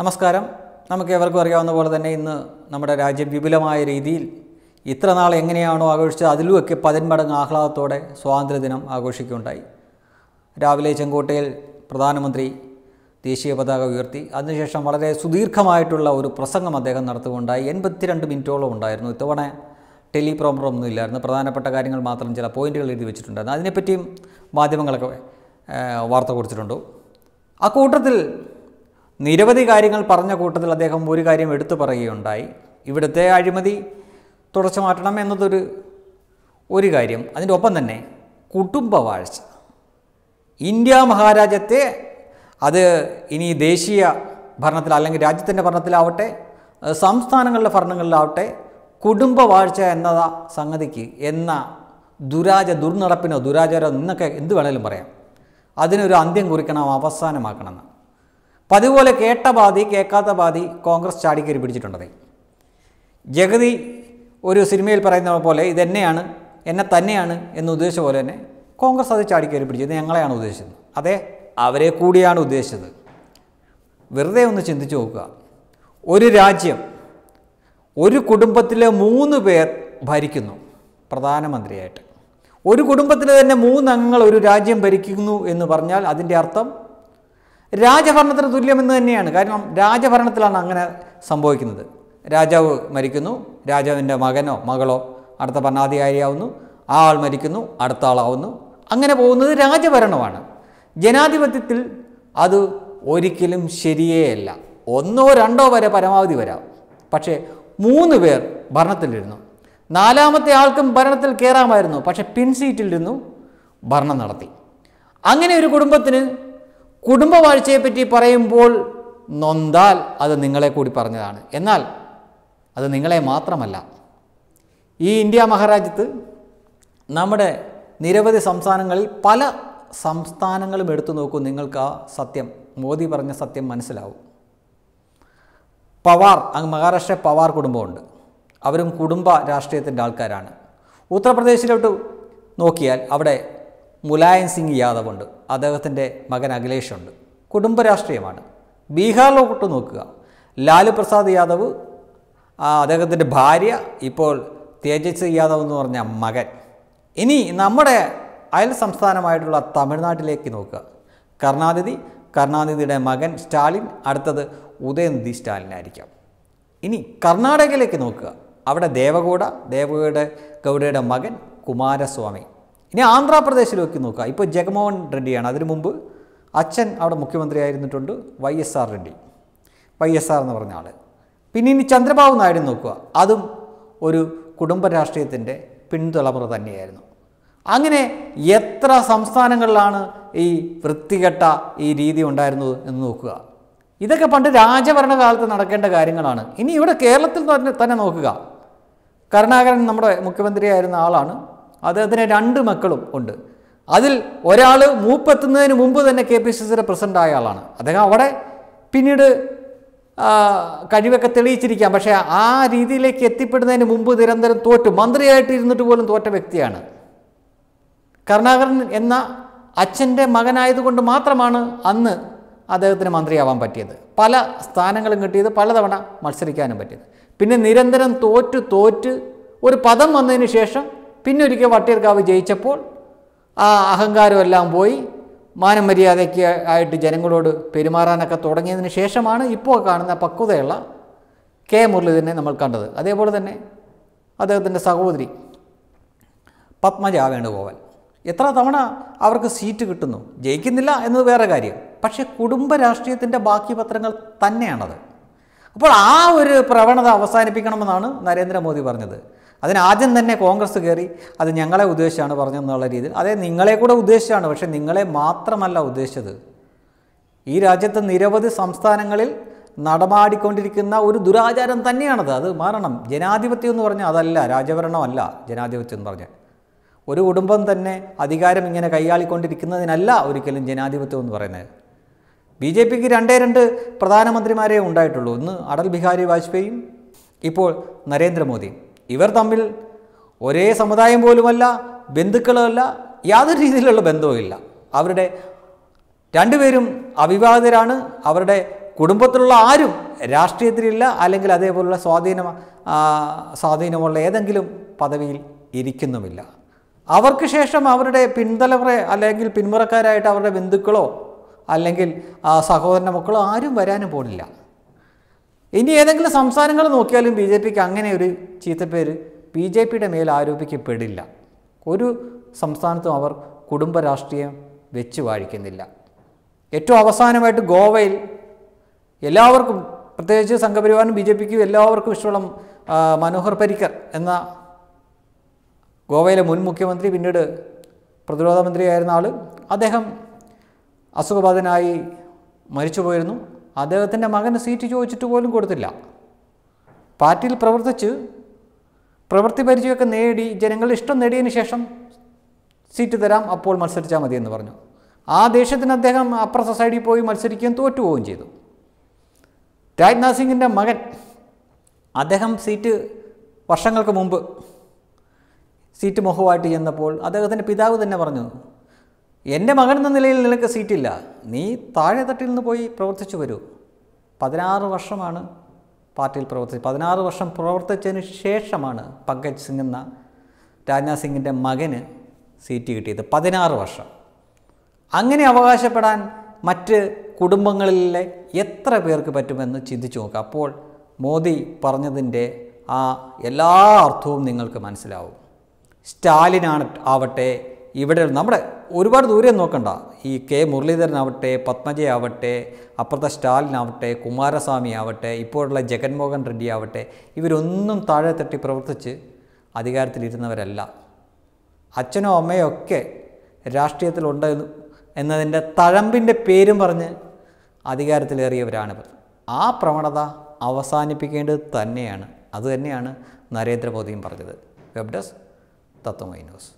നമസ്കാരം നമുക്ക് എവർക്കും അറിയാവുന്ന പോലെ തന്നെ ഇന്ന് നമ്മുടെ രാജ്യം വിപുലമായ രീതിയിൽ ഇത്ര നാൾ എങ്ങനെയാണോ ആഘോഷിച്ചത് അതിലുമൊക്കെ പതിന്മടങ്ങ് ആഹ്ലാദത്തോടെ സ്വാതന്ത്ര്യദിനം ആഘോഷിക്കുകയുണ്ടായി രാവിലെ ചെങ്കോട്ടയിൽ പ്രധാനമന്ത്രി ദേശീയ പതാക ഉയർത്തി അതിനുശേഷം വളരെ സുദീർഘമായിട്ടുള്ള ഒരു പ്രസംഗം അദ്ദേഹം നടത്തുകയുണ്ടായി എൺപത്തിരണ്ട് മിനിറ്റോളം ഉണ്ടായിരുന്നു ഇത്തവണ ടെലിപ്രോമറൊന്നും ഇല്ലായിരുന്നു പ്രധാനപ്പെട്ട കാര്യങ്ങൾ മാത്രം ചില പോയിന്റുകൾ എഴുതി വെച്ചിട്ടുണ്ടായിരുന്നു അതിനെപ്പറ്റിയും മാധ്യമങ്ങളൊക്കെ വാർത്ത കൊടുത്തിട്ടുണ്ട് ആ കൂട്ടത്തിൽ നിരവധി കാര്യങ്ങൾ പറഞ്ഞ കൂട്ടത്തിൽ അദ്ദേഹം ഒരു കാര്യം എടുത്തു പറയുകയുണ്ടായി ഇവിടുത്തെ അഴിമതി തുടച്ചു മാറ്റണം എന്നതൊരു ഒരു കാര്യം അതിൻ്റെ ഒപ്പം തന്നെ കുടുംബവാഴ്ച ഇന്ത്യ മഹാരാജ്യത്തെ അത് ഇനി ദേശീയ ഭരണത്തിൽ അല്ലെങ്കിൽ രാജ്യത്തിൻ്റെ ഭരണത്തിലാവട്ടെ സംസ്ഥാനങ്ങളുടെ ഭരണങ്ങളിലാവട്ടെ കുടുംബവാഴ്ച എന്ന സംഗതിക്ക് എന്ന ദുരാച ദുർനടപ്പിനോ ദുരാചാരോ എന്നൊക്കെ എന്ത് വേണേലും പറയാം അതിനൊരു അന്ത്യം കുറിക്കണം അവസാനമാക്കണമെന്ന് പതിപോലെ കേട്ട ബാധി കേൾക്കാത്ത ബാധി കോൺഗ്രസ് ചാടിക്കേറി പിടിച്ചിട്ടുണ്ടതേ ജഗതി ഒരു സിനിമയിൽ പറയുന്ന പോലെ ഇതെന്നെയാണ് എന്നെ തന്നെയാണ് എന്ന് ഉദ്ദേശിച്ച പോലെ തന്നെ കോൺഗ്രസ് അത് ചാടിക്കേറി പിടിച്ചത് ഞങ്ങളെയാണ് ഉദ്ദേശിച്ചത് അതെ അവരെ കൂടിയാണ് ഉദ്ദേശിച്ചത് വെറുതെ ഒന്ന് ചിന്തിച്ചു നോക്കുക ഒരു രാജ്യം ഒരു കുടുംബത്തിലെ മൂന്ന് പേർ ഭരിക്കുന്നു പ്രധാനമന്ത്രിയായിട്ട് ഒരു കുടുംബത്തിലെ തന്നെ മൂന്നംഗങ്ങൾ ഒരു രാജ്യം ഭരിക്കുന്നു എന്ന് പറഞ്ഞാൽ അതിൻ്റെ അർത്ഥം രാജഭരണത്തിന് തുല്യമെന്ന് തന്നെയാണ് കാരണം രാജഭരണത്തിലാണ് അങ്ങനെ സംഭവിക്കുന്നത് രാജാവ് മരിക്കുന്നു രാജാവിൻ്റെ മകനോ മകളോ അടുത്ത ഭരണാധികാരിയാവുന്നു ആ ആൾ മരിക്കുന്നു അടുത്ത ആളാവുന്നു അങ്ങനെ പോകുന്നത് രാജഭരണമാണ് ജനാധിപത്യത്തിൽ അത് ഒരിക്കലും ശരിയേ അല്ല ഒന്നോ രണ്ടോ വരെ പരമാവധി വരാം പക്ഷേ മൂന്ന് പേർ ഭരണത്തിലിരുന്നു നാലാമത്തെ ആൾക്കും ഭരണത്തിൽ കയറാമായിരുന്നു പക്ഷേ പിൻസീറ്റിലിരുന്നു ഭരണം നടത്തി അങ്ങനെ ഒരു കുടുംബത്തിന് കുടുംബവാഴ്ചയെപ്പറ്റി പറയുമ്പോൾ നൊന്താൽ അത് നിങ്ങളെ കൂടി പറഞ്ഞതാണ് എന്നാൽ അത് നിങ്ങളെ മാത്രമല്ല ഈ ഇന്ത്യ മഹാരാജ്യത്ത് നമ്മുടെ നിരവധി സംസ്ഥാനങ്ങളിൽ പല സംസ്ഥാനങ്ങളും എടുത്തു നോക്കൂ നിങ്ങൾക്ക് ആ സത്യം മോദി പറഞ്ഞ സത്യം മനസ്സിലാവും പവാർ അങ്ങ് മഹാരാഷ്ട്ര പവാർ കുടുംബമുണ്ട് അവരും കുടുംബ രാഷ്ട്രീയത്തിൻ്റെ ആൾക്കാരാണ് ഉത്തർപ്രദേശിലോട്ട് നോക്കിയാൽ അവിടെ മുലായം സിംഗ് യാദവ് ഉണ്ട് അദ്ദേഹത്തിൻ്റെ മകൻ അഖിലേഷ് ഉണ്ട് കുടുംബ രാഷ്ട്രീയമാണ് ബീഹാറിലോട്ട് നോക്കുക ലാലു പ്രസാദ് യാദവ് അദ്ദേഹത്തിൻ്റെ ഭാര്യ ഇപ്പോൾ തേജസ്വി യാദവ് എന്ന് പറഞ്ഞ മകൻ ഇനി നമ്മുടെ അയൽ സംസ്ഥാനമായിട്ടുള്ള തമിഴ്നാട്ടിലേക്ക് നോക്കുക കരുണാനിധി കരുണാനിധിയുടെ മകൻ സ്റ്റാലിൻ അടുത്തത് ഉദയനിധി സ്റ്റാലിനായിരിക്കാം ഇനി കർണാടകയിലേക്ക് നോക്കുക അവിടെ ദേവഗൌഡ ദേവഗൌഡ ഗൗഡയുടെ മകൻ കുമാരസ്വാമി ഇനി ആന്ധ്രാപ്രദേശിലേക്ക് നോക്കുക ഇപ്പോൾ ജഗമോഹൻ റെഡ്ഡിയാണ് അതിനു മുമ്പ് അച്ഛൻ അവിടെ മുഖ്യമന്ത്രി ആയിരുന്നിട്ടുണ്ട് Y S R Reddy Y S R എന്ന് പറഞ്ഞ ആൾ പിന്നെ ഇനി ചന്ദ്രബാബു നായിഡു നോക്കുക അതും ഒരു കുടുംബ രാഷ്ട്രീയത്തിൻ്റെ പിന്തുളപ്ര തന്നെയായിരുന്നു അങ്ങനെ എത്ര സംസ്ഥാനങ്ങളിലാണ് ഈ വൃത്തികെട്ട ഈ രീതി ഉണ്ടായിരുന്നത് എന്ന് നോക്കുക ഇതൊക്കെ പണ്ട് രാജഭരണകാലത്ത് നടക്കേണ്ട കാര്യങ്ങളാണ് ഇനി ഇവിടെ കേരളത്തിൽ തന്നെ നോക്കുക കരുണാകരൻ നമ്മുടെ മുഖ്യമന്ത്രിയായിരുന്ന ആളാണ് അദ്ദേഹത്തിന് രണ്ട് മക്കളും ഉണ്ട് അതിൽ ഒരാൾ മൂപ്പെത്തുന്നതിന് മുമ്പ് തന്നെ കെ പി സി സിയുടെ പ്രസിഡൻ്റ് ആയ ആളാണ് അദ്ദേഹം അവിടെ പിന്നീട് കഴിവൊക്കെ തെളിയിച്ചിരിക്കാം പക്ഷേ ആ രീതിയിലേക്ക് എത്തിപ്പെടുന്നതിന് മുമ്പ് നിരന്തരം തോറ്റു മന്ത്രിയായിട്ട് ഇരുന്നിട്ട് പോലും തോറ്റ വ്യക്തിയാണ് കരുണാകരൻ എന്ന അച്ഛൻ്റെ മകനായതുകൊണ്ട് മാത്രമാണ് അന്ന് അദ്ദേഹത്തിന് മന്ത്രിയാവാൻ പറ്റിയത് പല സ്ഥാനങ്ങളും കിട്ടിയത് പലതവണ മത്സരിക്കാനും പറ്റിയത് പിന്നെ നിരന്തരം തോറ്റു തോറ്റ് ഒരു പദം വന്നതിന് ശേഷം പിന്നെ ഒരിക്കൽ വട്ടിയൂർക്കാവ് ജയിച്ചപ്പോൾ ആ അഹങ്കാരമെല്ലാം പോയി മാനമര്യാദയ്ക്ക് ആയിട്ട് ജനങ്ങളോട് പെരുമാറാനൊക്കെ തുടങ്ങിയതിന് ശേഷമാണ് ഇപ്പോൾ കാണുന്ന പക്വതയുള്ള കെ മുരളീധരനെ നമ്മൾ കണ്ടത് അതേപോലെ തന്നെ അദ്ദേഹത്തിൻ്റെ സഹോദരി പത്മജ വേണുഗോപൻ എത്ര തവണ അവർക്ക് സീറ്റ് കിട്ടുന്നു ജയിക്കുന്നില്ല എന്നത് വേറെ കാര്യം പക്ഷേ കുടുംബ രാഷ്ട്രീയത്തിൻ്റെ ബാക്കി പത്രങ്ങൾ തന്നെയാണത് അപ്പോൾ ആ ഒരു പ്രവണത അവസാനിപ്പിക്കണമെന്നാണ് നരേന്ദ്രമോദി പറഞ്ഞത് അതിനാദ്യം തന്നെ കോൺഗ്രസ് കയറി അത് ഞങ്ങളെ ഉദ്ദേശിച്ചാണ് പറഞ്ഞതെന്നുള്ള രീതിയിൽ അതേ നിങ്ങളെ കൂടെ ഉദ്ദേശിച്ചാണ് പക്ഷേ നിങ്ങളെ മാത്രമല്ല ഉദ്ദേശിച്ചത് ഈ രാജ്യത്തെ നിരവധി സംസ്ഥാനങ്ങളിൽ നടമാടിക്കൊണ്ടിരിക്കുന്ന ഒരു ദുരാചാരം തന്നെയാണത് അത് മാറണം ജനാധിപത്യം എന്ന് പറഞ്ഞാൽ അതല്ല രാജഭരണമല്ല ജനാധിപത്യം എന്ന് പറഞ്ഞാൽ ഒരു കുടുംബം തന്നെ അധികാരം ഇങ്ങനെ കൈയാളിക്കൊണ്ടിരിക്കുന്നതിനല്ല ഒരിക്കലും ജനാധിപത്യം എന്ന് പറയുന്നത് ബി ജെ പിക്ക് രണ്ടേ രണ്ട് പ്രധാനമന്ത്രിമാരേ ഉണ്ടായിട്ടുള്ളൂ ഒന്ന് അടൽ ബിഹാരി വാജ്പേയിയും ഇപ്പോൾ നരേന്ദ്രമോദിയും ഇവർ തമ്മിൽ ഒരേ സമുദായം പോലുമല്ല ബന്ധുക്കളുമല്ല യാതൊരു രീതിയിലുള്ള ബന്ധവുമില്ല അവരുടെ രണ്ടുപേരും അവിവാഹിതരാണ് അവരുടെ കുടുംബത്തിലുള്ള ആരും രാഷ്ട്രീയത്തിലില്ല അല്ലെങ്കിൽ അതേപോലുള്ള സ്വാധീന സ്വാധീനമുള്ള ഏതെങ്കിലും പദവിയിൽ ഇരിക്കുന്നുമില്ല അവർക്ക് ശേഷം അവരുടെ പിന്തലമുറ അല്ലെങ്കിൽ പിന്മുറക്കാരായിട്ട് അവരുടെ ബന്ധുക്കളോ അല്ലെങ്കിൽ സഹോദരൻ്റെ മക്കളോ ആരും വരാനും പോകുന്നില്ല ഇനി ഏതെങ്കിലും സംസ്ഥാനങ്ങൾ നോക്കിയാലും ബി ജെ പിക്ക് അങ്ങനെ ഒരു ചീത്തപ്പേര് ബി ജെ പിയുടെ മേൽ ആരോപിക്കപ്പെടില്ല ഒരു സംസ്ഥാനത്തും അവർ കുടുംബ രാഷ്ട്രീയം വെച്ച് വാഴിക്കുന്നില്ല ഏറ്റവും അവസാനമായിട്ട് ഗോവയിൽ എല്ലാവർക്കും പ്രത്യേകിച്ച് സംഘപരിവാറിനും ബി ജെ പിക്കും എല്ലാവർക്കും ഇഷ്ടമുള്ള മനോഹർ പരിക്കർ എന്ന ഗോവയിലെ മുൻ മുഖ്യമന്ത്രി പിന്നീട് പ്രതിരോധ മന്ത്രിയായിരുന്ന ആൾ അദ്ദേഹം അസുഖബാധനായി മരിച്ചു പോയിരുന്നു അദ്ദേഹത്തിൻ്റെ മകന് സീറ്റ് ചോദിച്ചിട്ട് പോലും കൊടുത്തില്ല പാർട്ടിയിൽ പ്രവർത്തിച്ച് പ്രവൃത്തി പരിചയമൊക്കെ നേടി ജനങ്ങൾ ഇഷ്ടം നേടിയതിന് ശേഷം സീറ്റ് തരാം അപ്പോൾ മത്സരിച്ചാൽ മതി എന്ന് പറഞ്ഞു ആ ദേഷ്യത്തിന് അദ്ദേഹം അപ്പർ സൊസൈറ്റിയിൽ പോയി മത്സരിക്കുകയും തോറ്റു ചെയ്തു രാജ്നാഥ് സിംഗിൻ്റെ മകൻ അദ്ദേഹം സീറ്റ് വർഷങ്ങൾക്ക് മുമ്പ് സീറ്റ് മുഖമായിട്ട് ചെന്നപ്പോൾ അദ്ദേഹത്തിൻ്റെ പിതാവ് തന്നെ പറഞ്ഞു എൻ്റെ മകൻ എന്ന നിലയിൽ നിനക്ക് സീറ്റില്ല നീ താഴെ തട്ടിൽ നിന്ന് പോയി പ്രവർത്തിച്ചു വരൂ പതിനാറ് വർഷമാണ് പാർട്ടിയിൽ പ്രവർത്തിച്ച് പതിനാറ് വർഷം പ്രവർത്തിച്ചതിന് ശേഷമാണ് പങ്കജ് സിംഗ് എന്ന രാജ്നാഥ് സിംഗിൻ്റെ മകന് സീറ്റ് കിട്ടിയത് പതിനാറ് വർഷം അങ്ങനെ അവകാശപ്പെടാൻ മറ്റ് കുടുംബങ്ങളിലെ എത്ര പേർക്ക് പറ്റുമെന്ന് ചിന്തിച്ചു നോക്കുക അപ്പോൾ മോദി പറഞ്ഞതിൻ്റെ ആ എല്ലാ അർത്ഥവും നിങ്ങൾക്ക് മനസ്സിലാവും സ്റ്റാലിനാണ് ആവട്ടെ ഇവിടെ നമ്മുടെ ഒരുപാട് ദൂരം നോക്കണ്ട ഈ കെ മുരളീധരനാവട്ടെ പത്മജയാവട്ടെ അപ്പുറത്തെ സ്റ്റാലിനാവട്ടെ കുമാരസ്വാമി ആവട്ടെ ഇപ്പോഴുള്ള ജഗൻമോഹൻ റെഡ്ഡി ആവട്ടെ ഇവരൊന്നും താഴെ തട്ടി പ്രവർത്തിച്ച് അധികാരത്തിലിരുന്നവരല്ല അച്ഛനോ അമ്മയോ ഒക്കെ രാഷ്ട്രീയത്തിലുണ്ട് എന്നതിൻ്റെ തഴമ്പിൻ്റെ പേരും പറഞ്ഞ് അധികാരത്തിലേറിയവരാണിവർ ആ പ്രവണത അവസാനിപ്പിക്കേണ്ടത് തന്നെയാണ് അതുതന്നെയാണ് നരേന്ദ്രമോദിയും പറഞ്ഞത് വെബ് ഡെസ്ക് തത്വമൈ ന്യൂസ്